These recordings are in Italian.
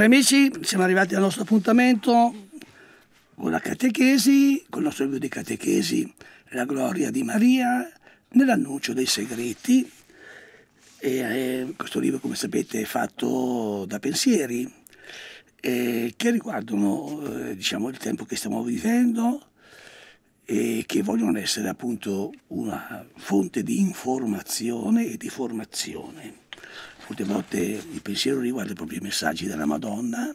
Cari amici, siamo arrivati al nostro appuntamento con la catechesi, con il nostro libro di catechesi, la gloria di Maria nell'annuncio dei segreti. E, eh, questo libro, come sapete, è fatto da pensieri eh, che riguardano eh, diciamo, il tempo che stiamo vivendo e che vogliono essere appunto una fonte di informazione e di formazione molte volte il pensiero riguarda proprio i messaggi della Madonna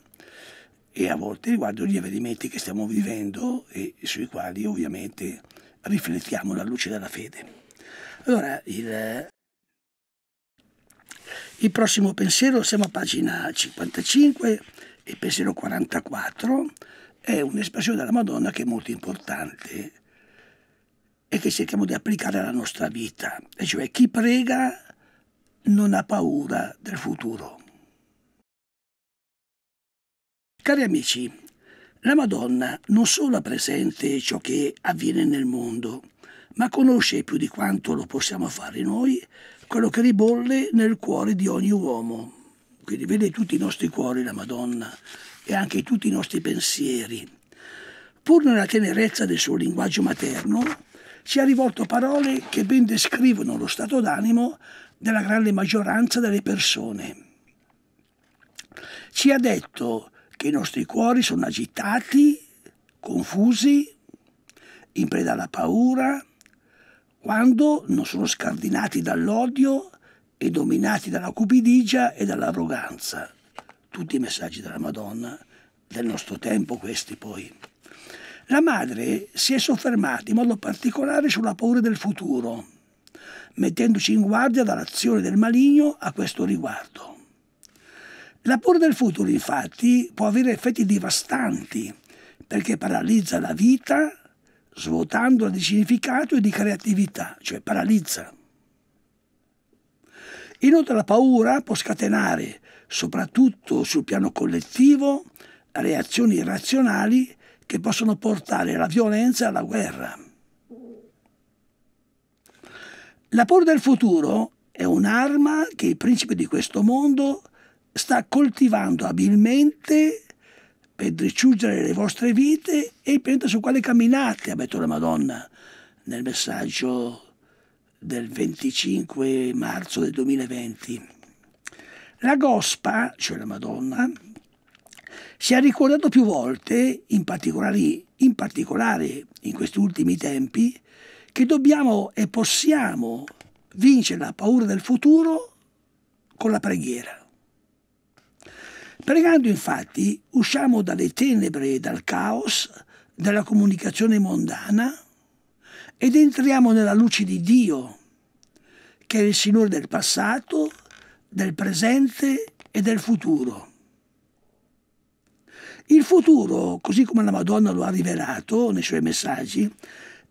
e a volte riguarda gli avvenimenti che stiamo vivendo e sui quali ovviamente riflettiamo la luce della fede. Allora, il, il prossimo pensiero, siamo a pagina 55 e pensiero 44, è un'espressione della Madonna che è molto importante e che cerchiamo di applicare alla nostra vita, e cioè chi prega non ha paura del futuro. Cari amici, la Madonna non solo ha presente ciò che avviene nel mondo, ma conosce più di quanto lo possiamo fare noi quello che ribolle nel cuore di ogni uomo. Quindi vede tutti i nostri cuori la Madonna e anche tutti i nostri pensieri. Pur nella tenerezza del suo linguaggio materno, ci ha rivolto parole che ben descrivono lo stato d'animo della grande maggioranza delle persone. Ci ha detto che i nostri cuori sono agitati, confusi, in preda alla paura, quando non sono scardinati dall'odio e dominati dalla cupidigia e dall'arroganza. Tutti i messaggi della Madonna, del nostro tempo questi poi. La madre si è soffermata in modo particolare sulla paura del futuro mettendoci in guardia dall'azione del maligno a questo riguardo. La paura del futuro, infatti, può avere effetti devastanti, perché paralizza la vita, svuotandola di significato e di creatività, cioè paralizza. Inoltre la paura può scatenare, soprattutto sul piano collettivo, reazioni irrazionali che possono portare alla violenza e alla guerra. La paura del futuro è un'arma che il principe di questo mondo sta coltivando abilmente per ricciungere le vostre vite e il pianeta su quale camminate, ha detto la Madonna nel messaggio del 25 marzo del 2020. La Gospa, cioè la Madonna, si è ricordata più volte, in particolare in, particolare in questi ultimi tempi, che dobbiamo e possiamo vincere la paura del futuro con la preghiera. Pregando infatti usciamo dalle tenebre e dal caos della comunicazione mondana ed entriamo nella luce di Dio, che è il Signore del passato, del presente e del futuro. Il futuro, così come la Madonna lo ha rivelato nei suoi messaggi,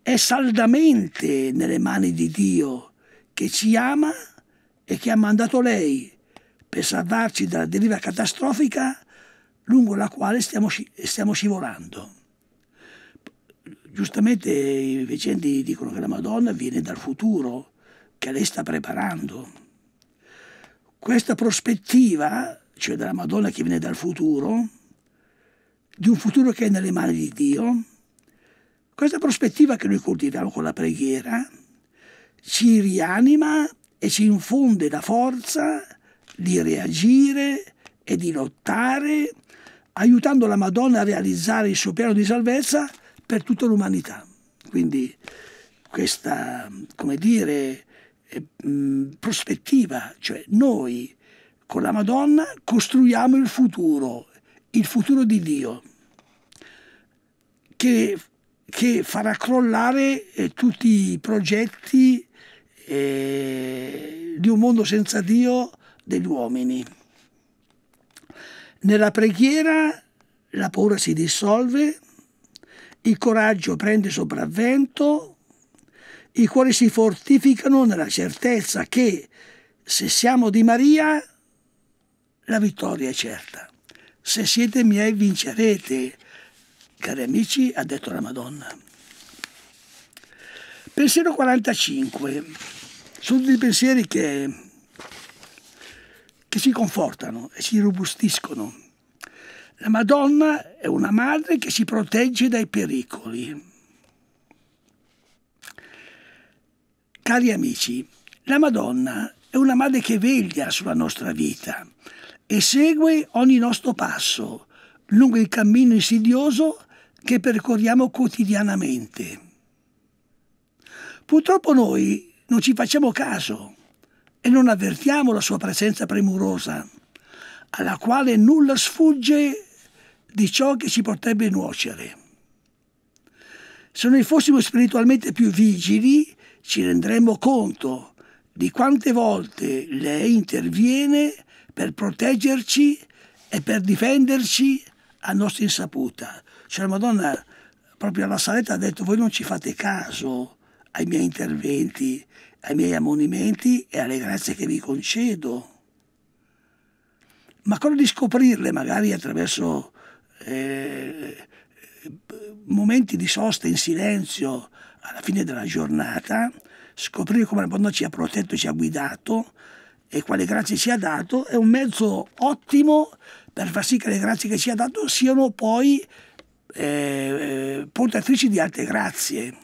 è saldamente nelle mani di Dio che ci ama e che ha mandato lei per salvarci dalla deriva catastrofica lungo la quale stiamo, sci stiamo scivolando. Giustamente i veggenti dicono che la Madonna viene dal futuro, che lei sta preparando. Questa prospettiva, cioè della Madonna che viene dal futuro, di un futuro che è nelle mani di Dio, questa prospettiva che noi coltiviamo con la preghiera ci rianima e ci infonde la forza di reagire e di lottare, aiutando la Madonna a realizzare il suo piano di salvezza per tutta l'umanità. Quindi questa, come dire, eh, mm, prospettiva, cioè noi con la Madonna costruiamo il futuro, il futuro di Dio, che che farà crollare eh, tutti i progetti eh, di un mondo senza Dio degli uomini. Nella preghiera la paura si dissolve, il coraggio prende sopravvento, i cuori si fortificano nella certezza che se siamo di Maria la vittoria è certa. Se siete miei vincerete, Cari amici, ha detto la Madonna. Pensiero 45. Sono dei pensieri che, che si confortano e si robustiscono. La Madonna è una madre che si protegge dai pericoli. Cari amici, la Madonna è una madre che veglia sulla nostra vita e segue ogni nostro passo, lungo il cammino insidioso che percorriamo quotidianamente. Purtroppo noi non ci facciamo caso e non avvertiamo la sua presenza premurosa, alla quale nulla sfugge di ciò che ci potrebbe nuocere. Se noi fossimo spiritualmente più vigili, ci renderemmo conto di quante volte lei interviene per proteggerci e per difenderci a nostra insaputa. Cioè la Madonna proprio alla saletta ha detto voi non ci fate caso ai miei interventi, ai miei ammonimenti e alle grazie che vi concedo. Ma quello di scoprirle magari attraverso eh, momenti di sosta in silenzio alla fine della giornata, scoprire come la Madonna ci ha protetto, ci ha guidato e quale grazie ci ha dato, è un mezzo ottimo per far sì che le grazie che ci ha dato siano poi eh, eh portatrici di altre grazie.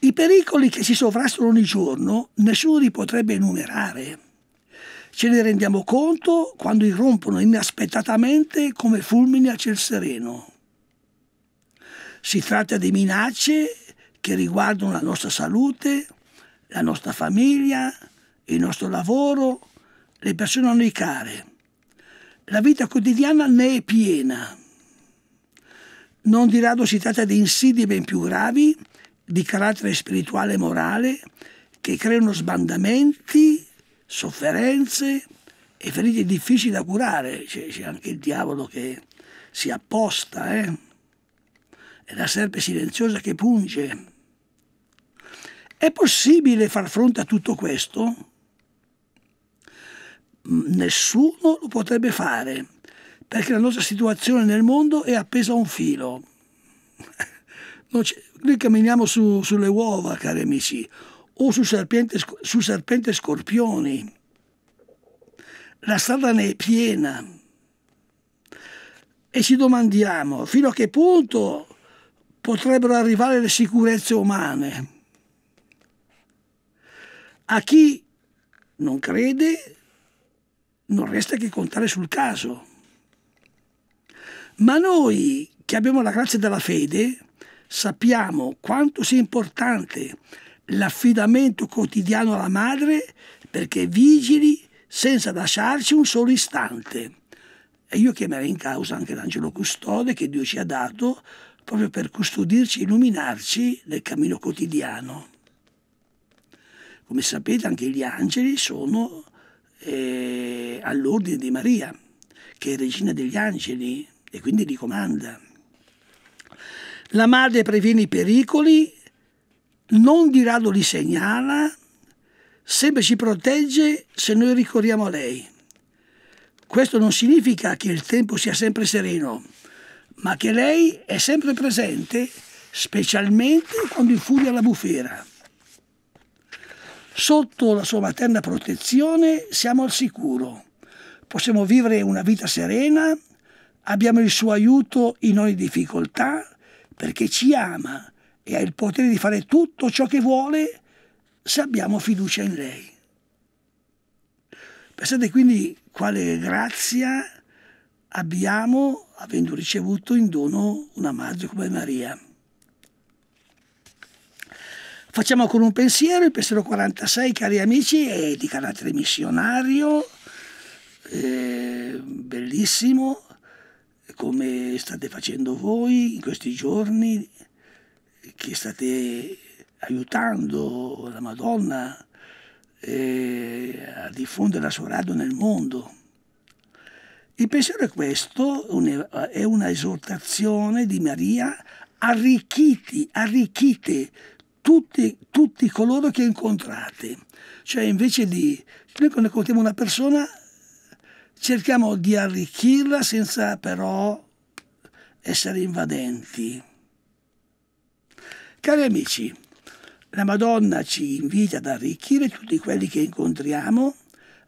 I pericoli che si sovrastano ogni giorno nessuno li potrebbe enumerare. Ce ne rendiamo conto quando irrompono inaspettatamente come fulmini a ciel sereno. Si tratta di minacce che riguardano la nostra salute, la nostra famiglia, il nostro lavoro, le persone hanno i care. La vita quotidiana ne è piena. Non di rado si tratta di insidie ben più gravi, di carattere spirituale e morale, che creano sbandamenti, sofferenze e ferite difficili da curare. C'è, anche il diavolo che si apposta, eh? è la serpe silenziosa che punge. È possibile far fronte a tutto questo? Mm, nessuno lo potrebbe fare, perché la nostra situazione nel mondo è appesa a un filo. Noi camminiamo su, sulle uova, cari amici, o su serpente, su serpente scorpioni. La strada ne è piena. E ci domandiamo fino a che punto potrebbero arrivare le sicurezze umane. A chi non crede non resta che contare sul caso. Ma noi che abbiamo la grazia della fede sappiamo quanto sia importante l'affidamento quotidiano alla madre perché vigili senza lasciarci un solo istante. E io chiamerei in causa anche l'angelo custode che Dio ci ha dato proprio per custodirci e illuminarci nel cammino quotidiano. Come sapete anche gli angeli sono eh, all'ordine di Maria, che è regina degli angeli e quindi li comanda. La madre previene i pericoli, non di rado li segnala, sempre ci protegge se noi ricorriamo a lei. Questo non significa che il tempo sia sempre sereno, ma che lei è sempre presente, specialmente quando infuria la bufera. Sotto la sua materna protezione siamo al sicuro, possiamo vivere una vita serena, abbiamo il suo aiuto in ogni difficoltà, perché ci ama e ha il potere di fare tutto ciò che vuole se abbiamo fiducia in lei. Pensate quindi quale grazia abbiamo avendo ricevuto in dono una madre come Maria. Facciamo con un pensiero, il pensiero 46, cari amici, è di carattere missionario, bellissimo, come state facendo voi in questi giorni, che state aiutando la Madonna eh, a diffondere la sua radio nel mondo. Il pensiero è questo, è una esortazione di Maria, arricchiti, arricchite tutti, tutti coloro che incontrate. Cioè invece di... Noi quando incontriamo una persona cerchiamo di arricchirla senza però essere invadenti. Cari amici, la Madonna ci invita ad arricchire tutti quelli che incontriamo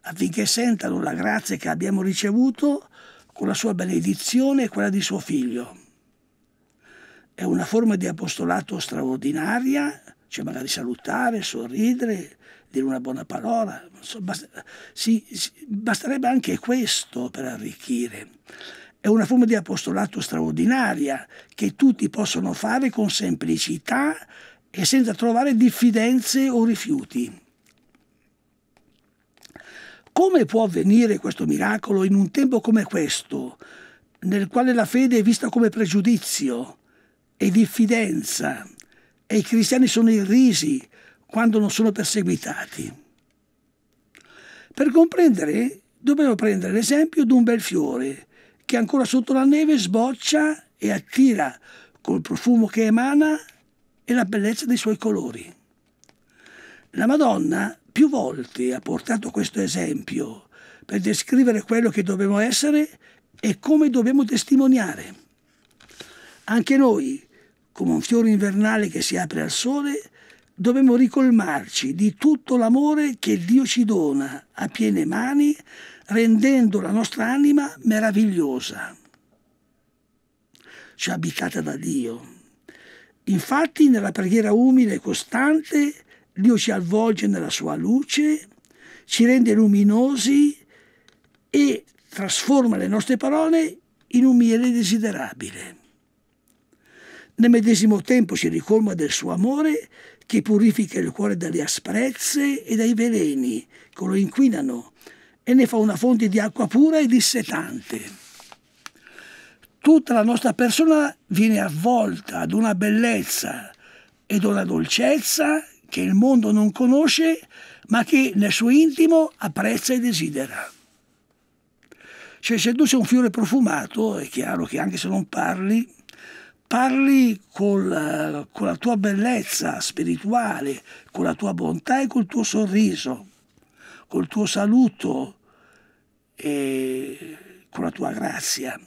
affinché sentano la grazia che abbiamo ricevuto con la sua benedizione e quella di suo figlio. È una forma di apostolato straordinaria cioè magari salutare, sorridere, dire una buona parola, insomma, si, si, basterebbe anche questo per arricchire. È una forma di apostolato straordinaria che tutti possono fare con semplicità e senza trovare diffidenze o rifiuti. Come può avvenire questo miracolo in un tempo come questo, nel quale la fede è vista come pregiudizio e diffidenza, e i cristiani sono irrisi quando non sono perseguitati. Per comprendere dobbiamo prendere l'esempio di un bel fiore che ancora sotto la neve sboccia e attira col profumo che emana e la bellezza dei suoi colori. La Madonna più volte ha portato questo esempio per descrivere quello che dobbiamo essere e come dobbiamo testimoniare. Anche noi come un fiore invernale che si apre al sole, dobbiamo ricolmarci di tutto l'amore che Dio ci dona a piene mani, rendendo la nostra anima meravigliosa. cioè abitata da Dio. Infatti nella preghiera umile e costante Dio ci avvolge nella sua luce, ci rende luminosi e trasforma le nostre parole in un miele desiderabile. Nel medesimo tempo si ricolma del suo amore che purifica il cuore dalle asprezze e dai veleni che lo inquinano e ne fa una fonte di acqua pura e dissetante. Tutta la nostra persona viene avvolta ad una bellezza ed una dolcezza che il mondo non conosce ma che nel suo intimo apprezza e desidera. Cioè se tu sei un fiore profumato è chiaro che anche se non parli parli con la, con la tua bellezza spirituale, con la tua bontà e col tuo sorriso, col tuo saluto e con la tua grazia.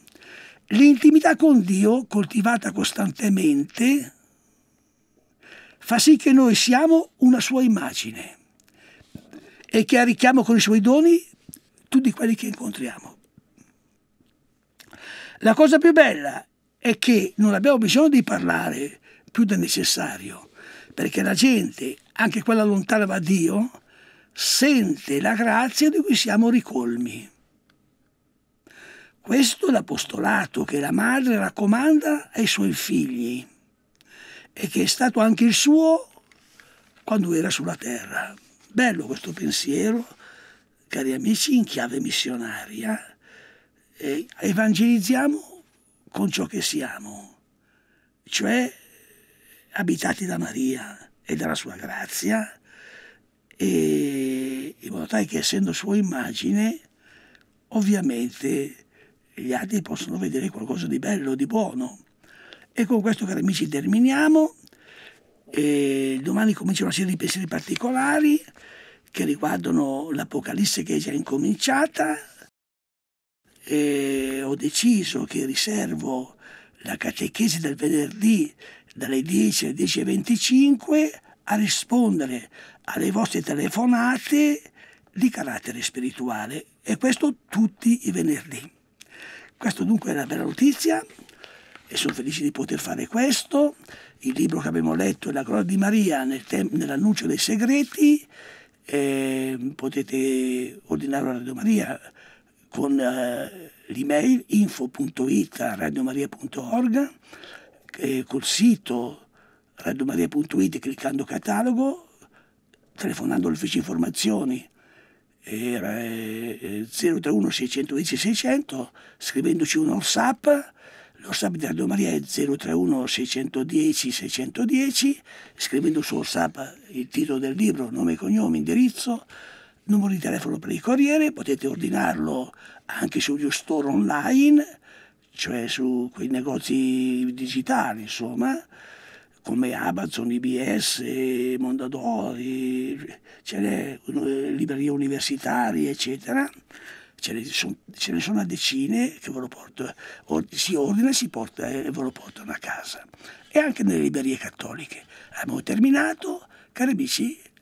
L'intimità con Dio, coltivata costantemente, fa sì che noi siamo una sua immagine e che arricchiamo con i suoi doni tutti quelli che incontriamo. La cosa più bella è che non abbiamo bisogno di parlare più del necessario, perché la gente, anche quella lontana da Dio, sente la grazia di cui siamo ricolmi. Questo è l'apostolato che la madre raccomanda ai suoi figli e che è stato anche il suo quando era sulla terra. Bello questo pensiero, cari amici, in chiave missionaria. E evangelizziamo con ciò che siamo, cioè abitati da Maria e dalla sua grazia, e in modo tale che essendo sua immagine, ovviamente gli altri possono vedere qualcosa di bello, di buono. E con questo, cari amici, terminiamo. E domani comincia una serie di pensieri particolari che riguardano l'Apocalisse che è già incominciata, eh, ho deciso che riservo la catechesi del venerdì dalle 10 alle 10.25 a rispondere alle vostre telefonate di carattere spirituale e questo tutti i venerdì. Questa dunque è la bella notizia e sono felice di poter fare questo. Il libro che abbiamo letto è La gloria di Maria nel nell'annuncio dei segreti. Eh, potete ordinarlo una Radio Maria con eh, l'email info.it.radiomaria.org, eh, col sito radiomaria.it cliccando catalogo, telefonando all'ufficio informazioni era 031 610 600 scrivendoci un WhatsApp l'Orsap di Radio Maria è 031 610 610 scrivendo su WhatsApp il titolo del libro, nome e cognome, indirizzo numero di telefono per il Corriere, potete ordinarlo anche sugli store online, cioè su quei negozi digitali, insomma, come Amazon, IBS, Mondadori, ce n'è eh, librerie universitarie, eccetera. Ce ne, sono, ce ne, sono a decine che ve lo porto, or, si ordina e si porta, e eh, ve lo portano a casa. E anche nelle librerie cattoliche. Abbiamo terminato, cari amici,